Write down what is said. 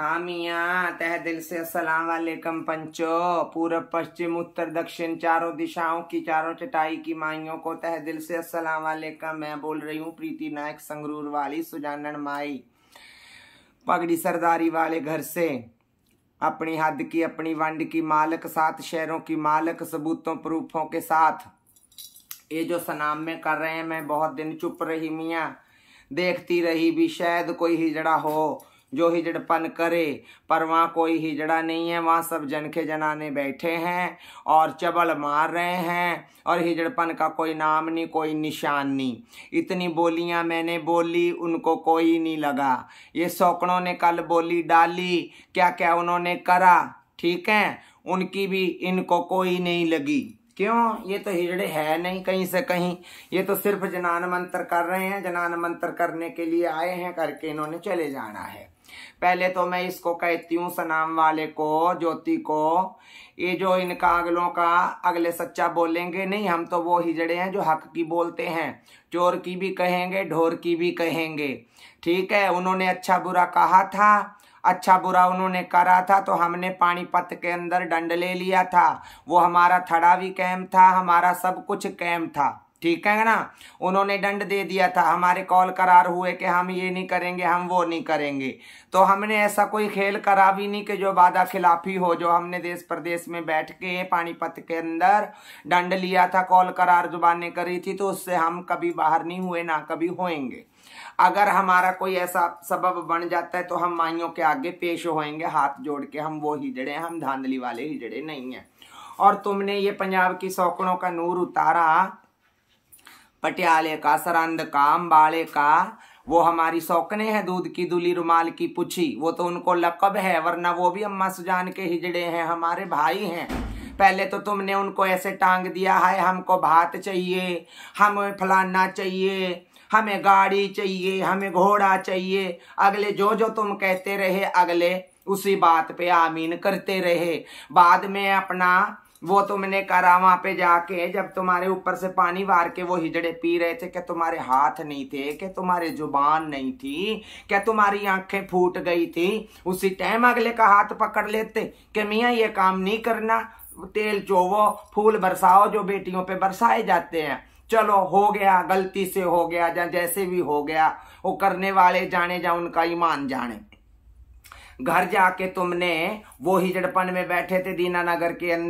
हाँ मियाँ तह दिल से असलम वालेकम पंचो पूरब पश्चिम उत्तर दक्षिण चारों दिशाओं की चारों चटाई की माइयों को तह दिल से असलम वालेकम मैं बोल रही हूँ प्रीति नायक संगरूर वाली सुजानन माई पगड़ी सरदारी वाले घर से अपनी हद की अपनी वंड की मालक सात शहरों की मालक सबूतों प्रूफों के साथ ये जो सनाम में कर रहे हैं मैं बहुत दिन चुप रही मियाँ देखती रही भी शायद कोई हिजड़ा हो जो हिजड़पन करे पर वहाँ कोई हिजड़ा नहीं है वहाँ सब जनखे जनाने बैठे हैं और चबल मार रहे हैं और हिजड़पन का कोई नाम नहीं कोई निशान नहीं इतनी बोलियाँ मैंने बोली उनको कोई नहीं लगा ये सौकड़ों ने कल बोली डाली क्या क्या उन्होंने करा ठीक है उनकी भी इनको कोई नहीं लगी क्यों ये तो हिजड़े है नहीं कहीं से कहीं ये तो सिर्फ जनान मंत्र कर रहे हैं जनान मंत्र करने के लिए आए हैं करके इन्होंने चले जाना है पहले तो मैं इसको कहती हूँ सनाम वाले को ज्योति को ये जो इनका अगलों का अगले सच्चा बोलेंगे नहीं हम तो वो हिजड़े हैं जो हक की बोलते हैं चोर की भी कहेंगे ढोर की भी कहेंगे ठीक है उन्होंने अच्छा बुरा कहा था अच्छा बुरा उन्होंने करा था तो हमने पानीपत के अंदर दंड ले लिया था वो हमारा थड़ा भी कैम था हमारा सब कुछ कैम था ठीक है ना उन्होंने दंड दे दिया था हमारे कॉल करार हुए कि हम ये नहीं करेंगे हम वो नहीं करेंगे तो हमने ऐसा कोई खेल करा भी नहीं कि जो वादा खिलाफी हो जो हमने देश प्रदेश में बैठ के पानीपत के अंदर दंड लिया था कॉल करार जुबाने करी थी तो उससे हम कभी बाहर नहीं हुए ना कभी होएंगे अगर हमारा कोई ऐसा सबब बन जाता है तो हम माइयों के आगे पेश होएंगे हाथ जोड़ के हम वो हिजड़े हम धांधली वाले हिजड़े नहीं हैं और तुमने ये पंजाब की सौकड़ों का नूर उतारा पटियाले का सरंद का अम्बाड़े का वो हमारी शौकने हैं दूध की दुली रुमाल की पुछी वो तो उनको लकब है वरना वो भी अम्मा सुजान के हिजड़े हैं हमारे भाई हैं पहले तो तुमने उनको ऐसे टांग दिया है हमको भात चाहिए हमें फलाना चाहिए हमें गाड़ी चाहिए हमें घोड़ा चाहिए अगले जो जो तुम कहते रहे अगले उसी बात पे आमीन करते रहे बाद में अपना वो तुमने करा वहां पे जाके जब तुम्हारे ऊपर से पानी वार के वो हिजड़े पी रहे थे क्या तुम्हारे हाथ नहीं थे क्या तुम्हारे जुबान नहीं थी क्या तुम्हारी आंखें फूट गई थी उसी टाइम अगले का हाथ पकड़ लेते कि मियाँ ये काम नहीं करना तेल चोवो फूल बरसाओ जो बेटियों पे बरसाए जाते हैं चलो हो गया गलती से हो गया जा जैसे भी हो गया वो करने वाले जाने जा उनका ईमान जाने घर जाके तुमने वो हिजड़पन में बैठे थे दीनानगर के अंदर